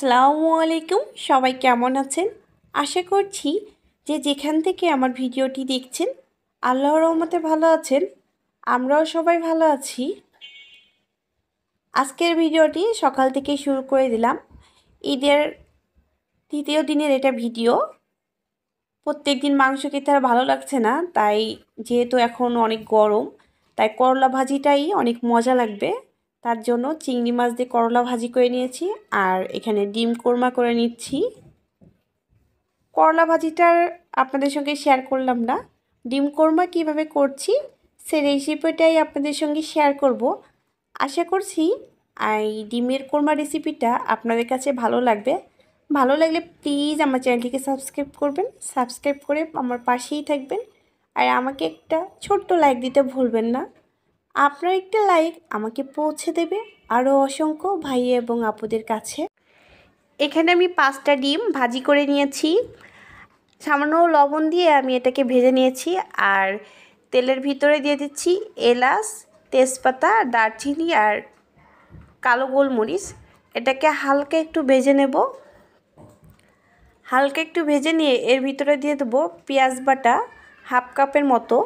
আসসালামু আলাইকুম সবাই কেমন আছেন আশা করছি যে যেখান থেকে আমার ভিডিওটি দেখছেন আল্লাহ রহমতে ভালো আছেন আমরাও সবাই ভালো আছি আজকের ভিডিওটি সকাল থেকে শুরু করে দিলাম ঈদের তৃতীয় দিনের এটা ভিডিও প্রত্যেক দিন মাংস খেতে আর ভালো লাগছে না তাই যেহেতু এখন অনেক গরম তাই করলা ভাজিটাই অনেক মজা লাগবে তার জন্য চিংড়ি মাছ দিয়ে করলা ভাজি করে নিয়েছি আর এখানে ডিম কোরমা করে নিচ্ছি করলা ভাজিটার আপনাদের সঙ্গে শেয়ার করলাম না ডিম কোরমা কিভাবে করছি সে রেসিপিটাই আপনাদের সঙ্গে শেয়ার করব আশা করছি এই ডিমের কোরমা রেসিপিটা আপনাদের কাছে ভালো লাগবে ভালো লাগলে প্লিজ আমার চ্যানেলটিকে সাবস্ক্রাইব করবেন সাবস্ক্রাইব করে আমার পাশেই থাকবেন আর আমাকে একটা ছোট্ট লাইক দিতে ভুলবেন না আপনার একটা লাইক আমাকে পৌঁছে দেবে আরও অসংখ্য ভাই এবং আপুদের কাছে এখানে আমি পাঁচটা ডিম ভাজি করে নিয়েছি সামান্য লবণ দিয়ে আমি এটাকে ভেজে নিয়েছি আর তেলের ভিতরে দিয়ে দিচ্ছি এলাচ তেজপাতা দারচিনি আর কালো গোলমরিচ এটাকে হালকা একটু ভেজে নেব হালকা একটু ভেজে নিয়ে এর ভিতরে দিয়ে দেবো পেঁয়াজ বাটা হাফ কাপের মতো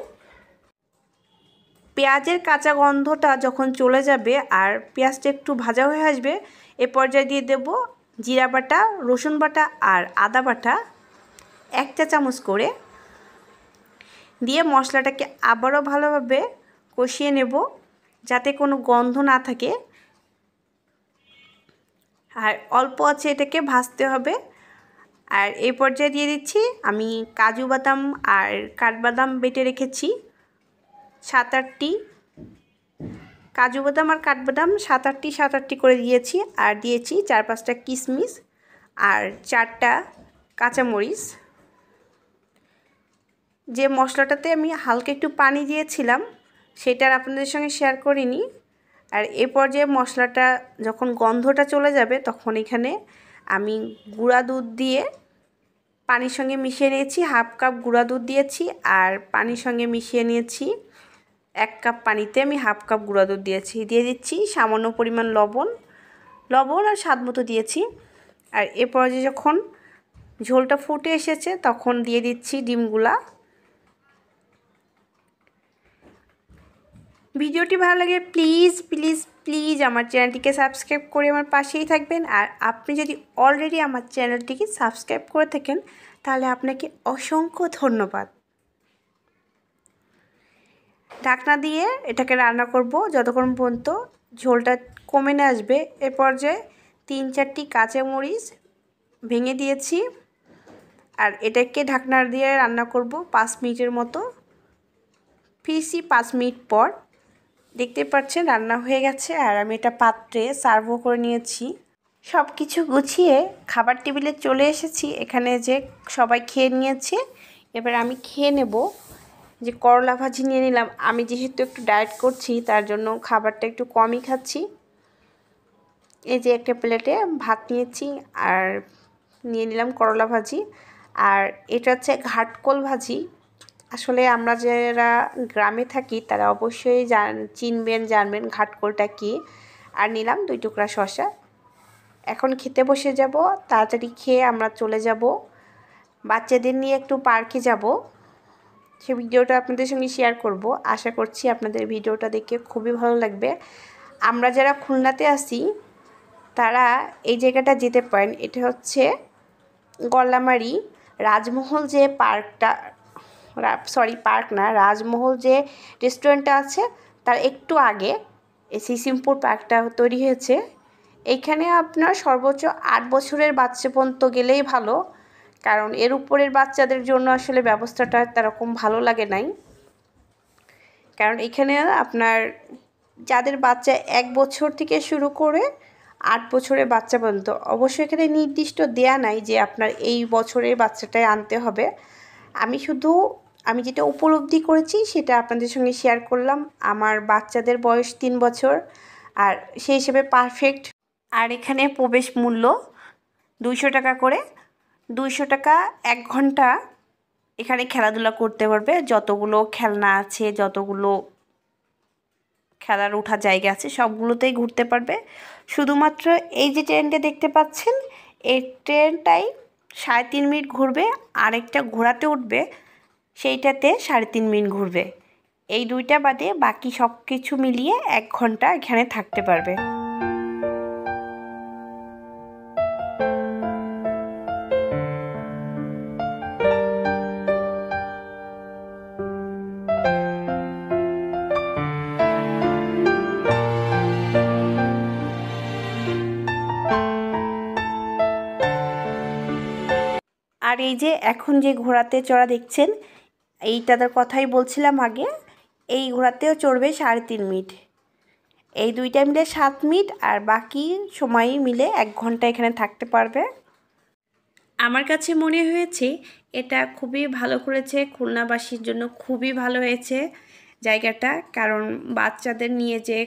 পেঁয়াজের কাঁচা গন্ধটা যখন চলে যাবে আর পেঁয়াজটা একটু ভাজা হয়ে আসবে এ পর্যায়ে দিয়ে দেব জিরা বাটা রসুন বাটা আর আদা বাটা এক চা চামচ করে দিয়ে মশলাটাকে আবারও ভালোভাবে কষিয়ে নেব যাতে কোনো গন্ধ না থাকে আর অল্প আছে এটাকে ভাজতে হবে আর এই পর্যায়ে দিয়ে দিচ্ছি আমি কাজু বাদাম আর কাঠবাদাম বেটে রেখেছি সাত আটটি কাজু বাদাম আর কাঠবাদাম সাত আটটি সাত আটটি করে দিয়েছি আর দিয়েছি চার পাঁচটা কিশমিশ আর চারটা কাঁচামরিচ যে মশলাটাতে আমি হালকা একটু পানি দিয়েছিলাম সেটার আপনাদের সঙ্গে শেয়ার করিনি আর এ পর্যায়ে মশলাটা যখন গন্ধটা চলে যাবে তখন এখানে আমি গুঁড়া দুধ দিয়ে পানির সঙ্গে মিশিয়ে নিয়েছি হাফ কাপ গুঁড়া দুধ দিয়েছি আর পানির সঙ্গে মিশিয়ে নিয়েছি এক কাপ পানিতে আমি হাফ কাপ গুঁড়া দুধ দিয়েছি দিয়ে দিচ্ছি সামান্য পরিমাণ লবণ লবণ আর স্বাদ মতো দিয়েছি আর এরপর যে যখন ঝোলটা ফুটে এসেছে তখন দিয়ে দিচ্ছি ডিমগুলা ভিডিওটি ভালো লাগে প্লিজ প্লিজ প্লিজ আমার চ্যানেলটিকে সাবস্ক্রাইব করে আমার পাশেই থাকবেন আর আপনি যদি অলরেডি আমার চ্যানেলটিকে সাবস্ক্রাইব করে থাকেন তাহলে আপনাকে অসংখ্য ধন্যবাদ ঢাকনা দিয়ে এটাকে রান্না করব যতক্ষণ পর্যন্ত ঝোলটা কমে না আসবে এ পর্যায়ে তিন চারটি কাঁচামরিচ ভেঙে দিয়েছি আর এটাকে ঢাকনা দিয়ে রান্না করব পাঁচ মিনিটের মতো ফিরছি পাঁচ মিনিট পর দেখতে পাচ্ছেন রান্না হয়ে গেছে আর আমি এটা পাত্রে সার্ভও করে নিয়েছি সব কিছু গুছিয়ে খাবার টেবিলে চলে এসেছি এখানে যে সবাই খেয়ে নিয়েছে এবার আমি খেয়ে নেব যে করলা ভাজি নিয়ে নিলাম আমি যেহেতু একটু ডায়েট করছি তার জন্য খাবারটা একটু কমই খাচ্ছি এই যে একটা প্লেটে ভাত নিয়েছি আর নিয়ে নিলাম করলা ভাজি আর এটা হচ্ছে ঘাটকোল ভাজি আসলে আমরা যারা গ্রামে থাকি তারা অবশ্যই জান চিনবেন জানবেন ঘাটকোলটা কি আর নিলাম দুই টুকরা শশা এখন খেতে বসে যাব তাড়াতাড়ি খেয়ে আমরা চলে যাব বাচ্চাদের নিয়ে একটু পার্কে যাব সে ভিডিওটা আপনাদের সঙ্গে শেয়ার করব আশা করছি আপনাদের ভিডিওটা দেখে খুবই ভালো লাগবে আমরা যারা খুলনাতে আসি তারা এই জায়গাটা যেতে পারেন এটা হচ্ছে গল্লামারি রাজমহল যে পার্কটা সরি পার্ক না রাজমহল যে রেস্টুরেন্টটা আছে তার একটু আগে এই সিসিমপুর পার্কটা তৈরি হয়েছে এইখানে আপনার সর্বোচ্চ আট বছরের বাচ্চা পর্যন্ত গেলেই ভালো কারণ এর উপরের বাচ্চাদের জন্য আসলে ব্যবস্থাটা তেরকম ভালো লাগে নাই কারণ এখানে আপনার যাদের বাচ্চা এক বছর থেকে শুরু করে আট বছরের বাচ্চা পর্যন্ত অবশ্যই এখানে নির্দিষ্ট দেয়া নাই যে আপনার এই বছরের বাচ্চাটাই আনতে হবে আমি শুধু আমি যেটা উপলব্ধি করেছি সেটা আপনাদের সঙ্গে শেয়ার করলাম আমার বাচ্চাদের বয়স তিন বছর আর সেই হিসেবে পারফেক্ট আর এখানে প্রবেশ মূল্য দুইশো টাকা করে দুইশো টাকা এক ঘন্টা এখানে খেলাধুলা করতে পারবে যতগুলো খেলনা আছে যতগুলো খেলার উঠা জায়গা আছে সবগুলোতেই ঘুরতে পারবে শুধুমাত্র এই যে ট্রেনটা দেখতে পাচ্ছেন এই ট্রেনটাই সাড়ে তিন মিনিট ঘুরবে আরেকটা ঘোরাতে উঠবে সেইটাতে সাড়ে তিন মিনিট ঘুরবে এই দুইটা বাদে বাকি সব কিছু মিলিয়ে এক ঘন্টা এখানে থাকতে পারবে আর এই যে এখন যে ঘোড়াতে চড়া দেখছেন এইটাদের কথাই বলছিলাম আগে এই ঘোড়াতেও চড়বে সাড়ে তিন মিনিট এই দুইটা মিলে সাত মিনিট আর বাকি সময় মিলে এক ঘন্টা এখানে থাকতে পারবে আমার কাছে মনে হয়েছে এটা খুবই ভালো করেছে খুলনাবাসীর জন্য খুবই ভালো হয়েছে জায়গাটা কারণ বাচ্চাদের নিয়ে যে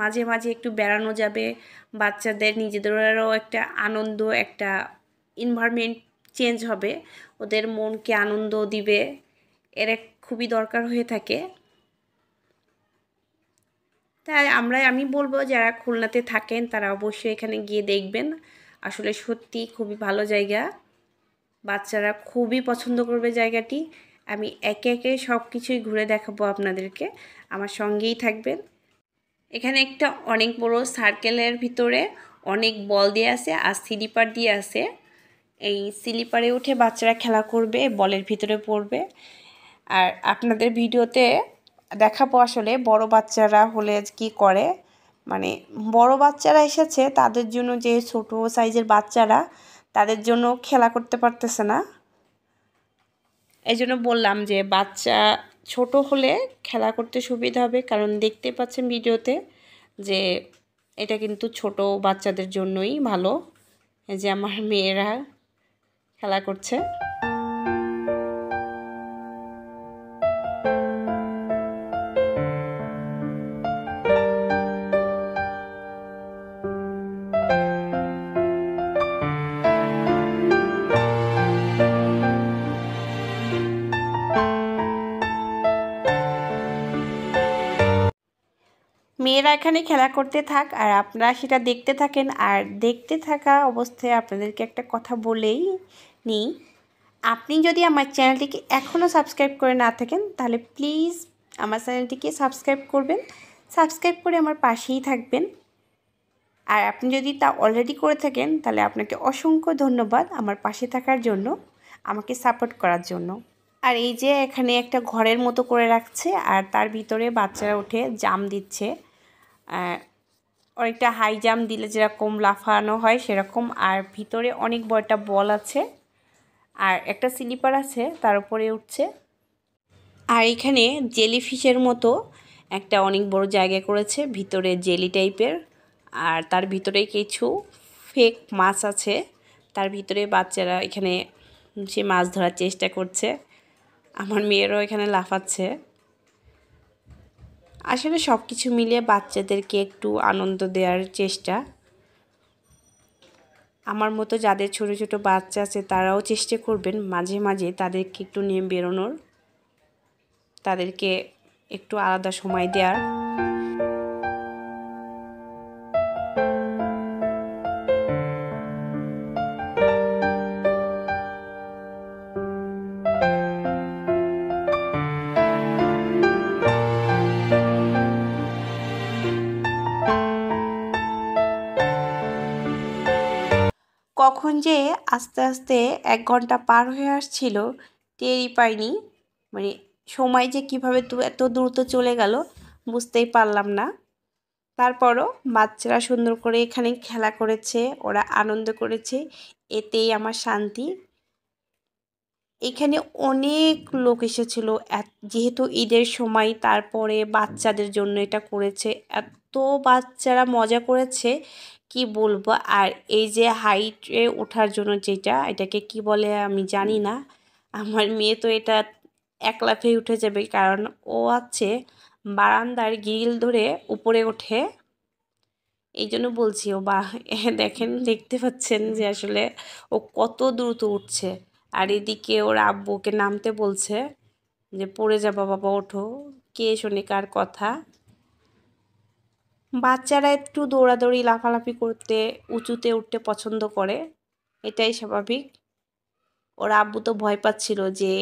মাঝে মাঝে একটু বেড়ানো যাবে বাচ্চাদের নিজেদেরও একটা আনন্দ একটা ইনভারমেন্ট চেঞ্জ হবে ওদের মনকে আনন্দ দিবে এর এক খুবই দরকার হয়ে থাকে তাই আমরা আমি বলবো যারা খুলনাতে থাকেন তারা অবশ্যই এখানে গিয়ে দেখবেন আসলে সত্যি খুবই ভালো জায়গা বাচ্চারা খুবই পছন্দ করবে জায়গাটি আমি একে একে সব কিছুই ঘুরে দেখাবো আপনাদেরকে আমার সঙ্গেই থাকবেন এখানে একটা অনেক বড় সার্কেলের ভিতরে অনেক বল দিয়ে আছে আর সিলিপার দিয়ে আছে এই স্লিপারে উঠে বাচ্চারা খেলা করবে বলের ভিতরে পড়বে আর আপনাদের ভিডিওতে দেখাবো আসলে বড় বাচ্চারা হলে কি করে মানে বড় বাচ্চারা এসেছে তাদের জন্য যে ছোট সাইজের বাচ্চারা তাদের জন্য খেলা করতে পারতেছে না এই জন্য বললাম যে বাচ্চা ছোট হলে খেলা করতে সুবিধা হবে কারণ দেখতে পাচ্ছেন ভিডিওতে যে এটা কিন্তু ছোট বাচ্চাদের জন্যই ভালো যে আমার মেয়েরা খেলা করছে মেয়েরা এখানে খেলা করতে থাক আর আপনারা সেটা দেখতে থাকেন আর দেখতে থাকা অবস্থায় আপনাদেরকে একটা কথা বলেই নিই আপনি যদি আমার চ্যানেলটিকে এখনও সাবস্ক্রাইব করে না থাকেন তাহলে প্লিজ আমার চ্যানেলটিকে সাবস্ক্রাইব করবেন সাবস্ক্রাইব করে আমার পাশেই থাকবেন আর আপনি যদি তা অলরেডি করে থাকেন তাহলে আপনাকে অসংখ্য ধন্যবাদ আমার পাশে থাকার জন্য আমাকে সাপোর্ট করার জন্য আর এই যে এখানে একটা ঘরের মতো করে রাখছে আর তার ভিতরে বাচ্চারা উঠে জাম দিচ্ছে অনেকটা হাই জাম দিলে যেরকম লাফানো হয় সেরকম আর ভিতরে অনেক বড়টা বল আছে আর একটা স্লিপার আছে তার উপরে উঠছে আর এখানে জেলি ফিশের মতো একটা অনেক বড় জায়গা করেছে ভিতরে জেলি টাইপের আর তার ভিতরে কিছু ফেক মাছ আছে তার ভিতরে বাচ্চারা এখানে সে মাছ ধরার চেষ্টা করছে আমার মেয়েরও এখানে লাফাচ্ছে আসলে সব কিছু মিলিয়ে বাচ্চাদেরকে একটু আনন্দ দেওয়ার চেষ্টা আমার মতো যাদের ছোট ছোট বাচ্চা আছে তারাও চেষ্টা করবেন মাঝে মাঝে তাদেরকে একটু নিয়ে বেরোনোর তাদেরকে একটু আলাদা সময় দেওয়ার তখন যে আস্তে আস্তে এক ঘন্টা পার হয়ে আসছিল টেরই পাইনি মানে সময় যে কিভাবে এত দ্রুত চলে গেল বুঝতেই পারলাম না তারপরও বাচ্চারা সুন্দর করে এখানে খেলা করেছে ওরা আনন্দ করেছে এতেই আমার শান্তি এখানে অনেক লোক এসেছিল যেহেতু ঈদের সময় তারপরে বাচ্চাদের জন্য এটা করেছে এত এত বাচ্চারা মজা করেছে কি বলবো আর এই যে হাইটে ওঠার জন্য যেটা এটাকে কি বলে আমি জানি না আমার মেয়ে তো এটা একলাফেই উঠে যাবে কারণ ও আছে বারান্দার গিল ধরে উপরে ওঠে এই জন্য বলছি ও বা দেখেন দেখতে পাচ্ছেন যে আসলে ও কত দ্রুত উঠছে আর এদিকে ওর আব্বুকে নামতে বলছে যে পড়ে যাবা বাবা ওঠো কে শোনে কার কথা বাচ্চারা একটু দৌড়াদৌড়ি লাফালাফি করতে উঁচুতে উঠতে পছন্দ করে এটাই স্বাভাবিক ওরা আব্বু তো ভয় পাচ্ছিল যে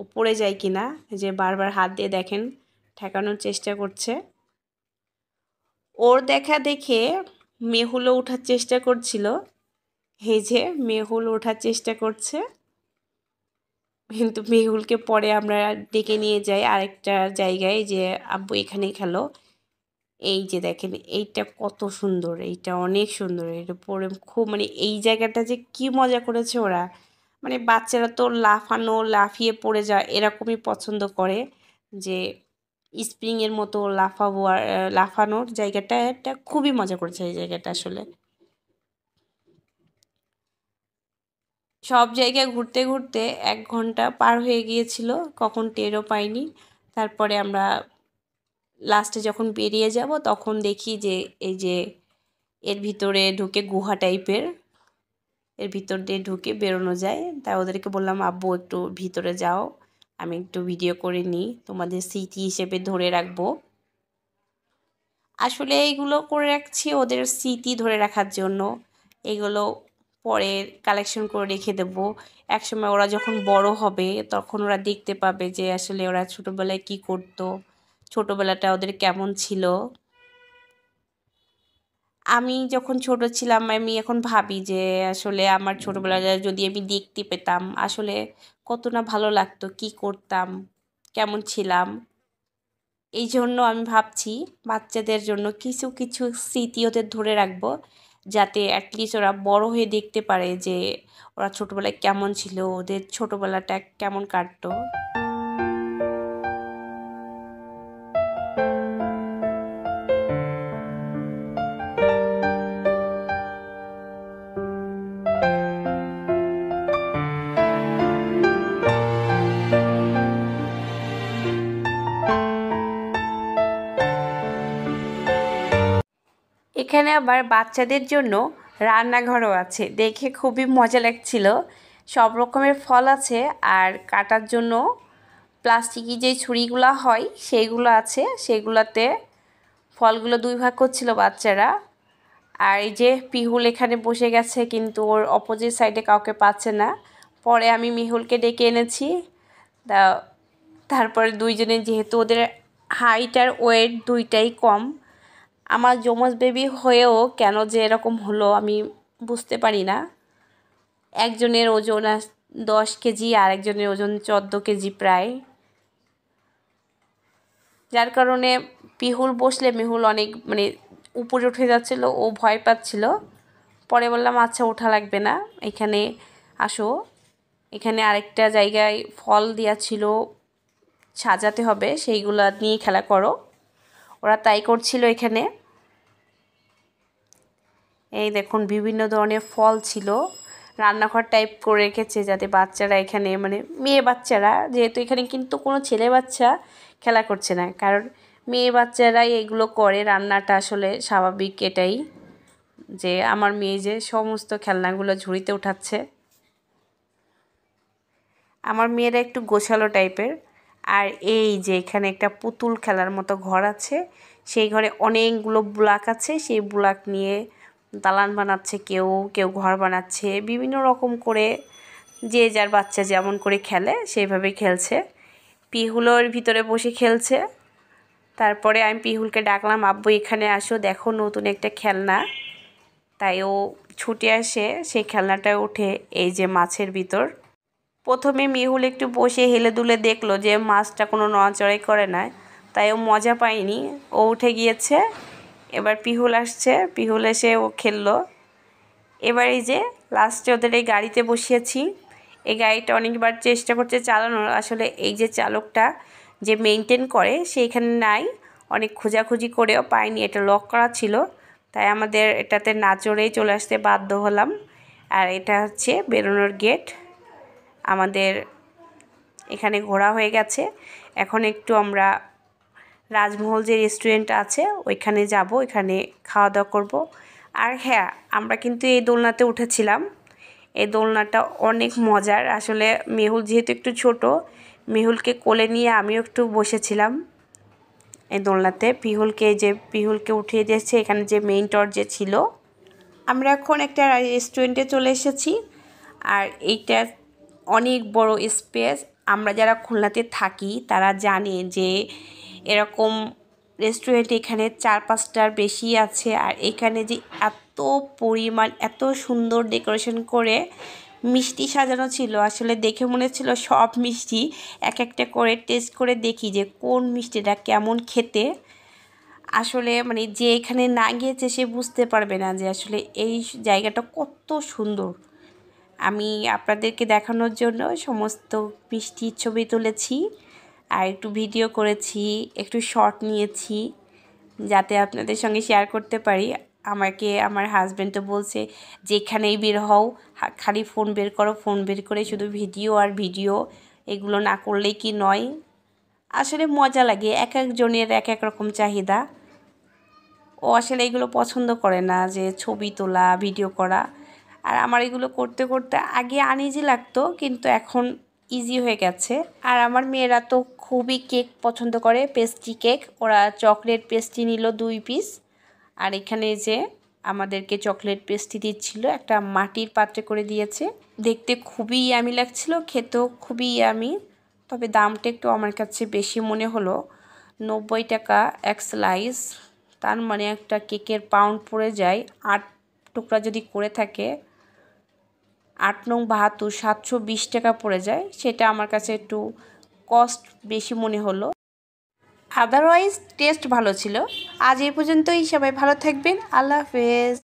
ও পড়ে যায় কি না যে বারবার হাত দিয়ে দেখেন ঠেকানোর চেষ্টা করছে ওর দেখা দেখে মেহুলও ওঠার চেষ্টা করছিল হেজে মেহুল ওঠার চেষ্টা করছে কিন্তু মেহুলকে পরে আমরা ডেকে নিয়ে যাই আরেকটা জায়গায় যে আব্বু এখানেই খেলো এই যে দেখেন এইটা কত সুন্দর এইটা অনেক সুন্দর এটা পরে খুব মানে এই জায়গাটা যে কি মজা করেছে ওরা মানে বাচ্চারা তো লাফানো লাফিয়ে পড়ে যাওয়া এরকমই পছন্দ করে যে স্প্রিংয়ের মতো লাফাবো আর লাফানোর জায়গাটা এটা খুবই মজা করেছে এই জায়গাটা আসলে সব জায়গায় ঘুরতে ঘুরতে এক ঘন্টা পার হয়ে গিয়েছিল কখন টেরও পাইনি তারপরে আমরা লাস্টে যখন পেরিয়ে যাব তখন দেখি যে এই যে এর ভিতরে ঢুকে গুহা টাইপের এর ভিতর দিয়ে ঢুকে বেরোনো যায় তাই ওদেরকে বললাম আব্বু একটু ভিতরে যাও আমি একটু ভিডিও করে নিই তোমাদের স্মৃতি হিসেবে ধরে রাখবো আসলে এইগুলো করে রাখছি ওদের স্মৃতি ধরে রাখার জন্য এগুলো পরে কালেকশন করে রেখে দেব একসময় ওরা যখন বড় হবে তখন ওরা দেখতে পাবে যে আসলে ওরা ছোটোবেলায় কি করতো ছোটোবেলাটা ওদের কেমন ছিল আমি যখন ছোট ছিলাম আমি এখন ভাবি যে আসলে আমার ছোটোবেলাটা যদি আমি দেখতে পেতাম আসলে কত না ভালো লাগতো কি করতাম কেমন ছিলাম এই জন্য আমি ভাবছি বাচ্চাদের জন্য কিছু কিছু স্মৃতি ওদের ধরে রাখবো যাতে অ্যাটলিস্ট ওরা বড় হয়ে দেখতে পারে যে ওরা ছোটোবেলায় কেমন ছিল ওদের ছোটোবেলাটা কেমন কাটতো এখানে আবার বাচ্চাদের জন্য রান্নাঘরও আছে দেখে খুবই মজা লাগছিল সব রকমের ফল আছে আর কাটার জন্য প্লাস্টিকি যে ছুরিগুলো হয় সেইগুলো আছে সেগুলোতে ফলগুলো দুই ভাগ করছিল বাচ্চারা আর এই যে পিহুল এখানে বসে গেছে কিন্তু ওর অপোজিট সাইডে কাউকে পাচ্ছে না পরে আমি মিহুলকে ডেকে এনেছি তা তারপরে দুইজনে যেহেতু ওদের হাইট আর ওয়েট দুইটাই কম আমার যমজ বেবি হয়েও কেন যে এরকম হলো আমি বুঝতে পারি না একজনের ওজন দশ কেজি আর একজনের ওজন চোদ্দো কেজি প্রায় যার কারণে পিহুল বসলে মেহুল অনেক মানে উপরে উঠে যাচ্ছিল ও ভয় পাচ্ছিল পরে বললাম আচ্ছা ওঠা লাগবে না এখানে আসো এখানে আরেকটা জায়গায় ফল দেওয়া ছিল সাজাতে হবে সেইগুলো নিয়ে খেলা করো ওরা তাই করছিল এখানে এই দেখুন বিভিন্ন ধরনের ফল ছিল রান্নাঘর টাইপ করে রেখেছে যাতে বাচ্চারা এখানে মানে মেয়ে বাচ্চারা যেহেতু এখানে কিন্তু কোনো ছেলে বাচ্চা খেলা করছে না কারণ মেয়ে বাচ্চারাই এগুলো করে রান্নাটা আসলে স্বাভাবিক এটাই যে আমার মেয়ে যে সমস্ত খেলনাগুলো ঝুড়িতে উঠাচ্ছে আমার মেয়েরা একটু গোছালো টাইপের আর এই যে এখানে একটা পুতুল খেলার মতো ঘর আছে সেই ঘরে অনেকগুলো ব্লাক আছে সেই ব্লাক নিয়ে দালান বানাচ্ছে কেউ কেউ ঘর বানাচ্ছে বিভিন্ন রকম করে যে যার বাচ্চা যেমন করে খেলে সেইভাবে খেলছে পিহুলোর ভিতরে বসে খেলছে তারপরে আমি পিহুলকে ডাকলাম আব্বু এখানে আসো দেখো নতুন একটা খেলনা তাই ও ছুটে আসে সেই খেলনাটায় ওঠে এই যে মাছের ভিতর প্রথমে মিহুল একটু বসে হেলে দুলে দেখলো যে মাছটা কোনো নড়াচড়াই করে না তাই ও মজা পায়নি ও উঠে গিয়েছে এবার পিহুল আসছে পিহুল এসে ও খেললো এবার এই যে লাস্টে ওদের এই গাড়িতে বসিয়েছি এই গাড়িটা অনেকবার চেষ্টা করছে চালানোর আসলে এই যে চালকটা যে মেনটেন করে সেইখানে নাই অনেক খোঁজাখুঁজি করেও পাইনি এটা লক করা ছিল তাই আমাদের এটাতে না চড়েই চলে আসতে বাধ্য হলাম আর এটা হচ্ছে বেরোনোর গেট আমাদের এখানে ঘোরা হয়ে গেছে এখন একটু আমরা রাজমহল যে রেস্টুরেন্ট আছে ওইখানে যাব ওইখানে খাওয়া দাওয়া করব আর হ্যাঁ আমরা কিন্তু এই দোলনাতে উঠেছিলাম এই দোলনাটা অনেক মজার আসলে মেহুল যেহেতু একটু ছোট মেহুলকে কোলে নিয়ে আমিও একটু বসেছিলাম এই দোলনাতে পিহুলকে যে পিহুলকে উঠিয়ে দিয়েছে এখানে যে মেইন টর্চ যে ছিল আমরা এখন একটা রেস্টুরেন্টে চলে এসেছি আর এইটা অনেক বড় স্পেস আমরা যারা খুলনাতে থাকি তারা জানে যে এরকম রেস্টুরেন্ট এখানে চার পাঁচটার বেশি আছে আর এখানে যে এত পরিমাণ এত সুন্দর ডেকোরেশন করে মিষ্টি সাজানো ছিল আসলে দেখে মনে ছিল সব মিষ্টি এক একটা করে টেস্ট করে দেখি যে কোন মিষ্টিটা কেমন খেতে আসলে মানে যে এখানে না গিয়েছে সে বুঝতে পারবে না যে আসলে এই জায়গাটা কত সুন্দর আমি আপনাদেরকে দেখানোর জন্য সমস্ত মিষ্টির ছবি তুলেছি আর একটু ভিডিও করেছি একটু শর্ট নিয়েছি যাতে আপনাদের সঙ্গে শেয়ার করতে পারি আমাকে আমার হাজব্যান্ড তো বলছে যেখানেই বের হও খালি ফোন বের করো ফোন বের করে শুধু ভিডিও আর ভিডিও এগুলো না করলে কি নয় আসলে মজা লাগে এক একজনের এক এক রকম চাহিদা ও আসলে এগুলো পছন্দ করে না যে ছবি তোলা ভিডিও করা আর আমার এগুলো করতে করতে আগে আনিজি লাগতো কিন্তু এখন ইজি হয়ে গেছে আর আমার মেয়েরা তো খুবই কেক পছন্দ করে পেস্ট্রি কেক ওরা চকলেট পেস্ট্রি নিল দুই পিস আর এখানে যে আমাদেরকে চকলেট পেস্ট্রি দিচ্ছিল একটা মাটির পাত্রে করে দিয়েছে দেখতে খুবই ইয়ামি লাগছিল খেতেও খুবই ইয়ামি তবে দামটা একটু আমার কাছে বেশি মনে হলো নব্বই টাকা এক স্লাইস তার মানে একটা কেকের পাউন্ড পড়ে যায় আট টুকরা যদি করে থাকে আট নং বাহাত্তর সাতশো বিশ টাকা পড়ে যায় সেটা আমার কাছে একটু কস্ট বেশি মনে হলো আদারওয়াইজ টেস্ট ভালো ছিল আজ এই পর্যন্তই সবাই ভালো থাকবেন আল্লাহ হাফেজ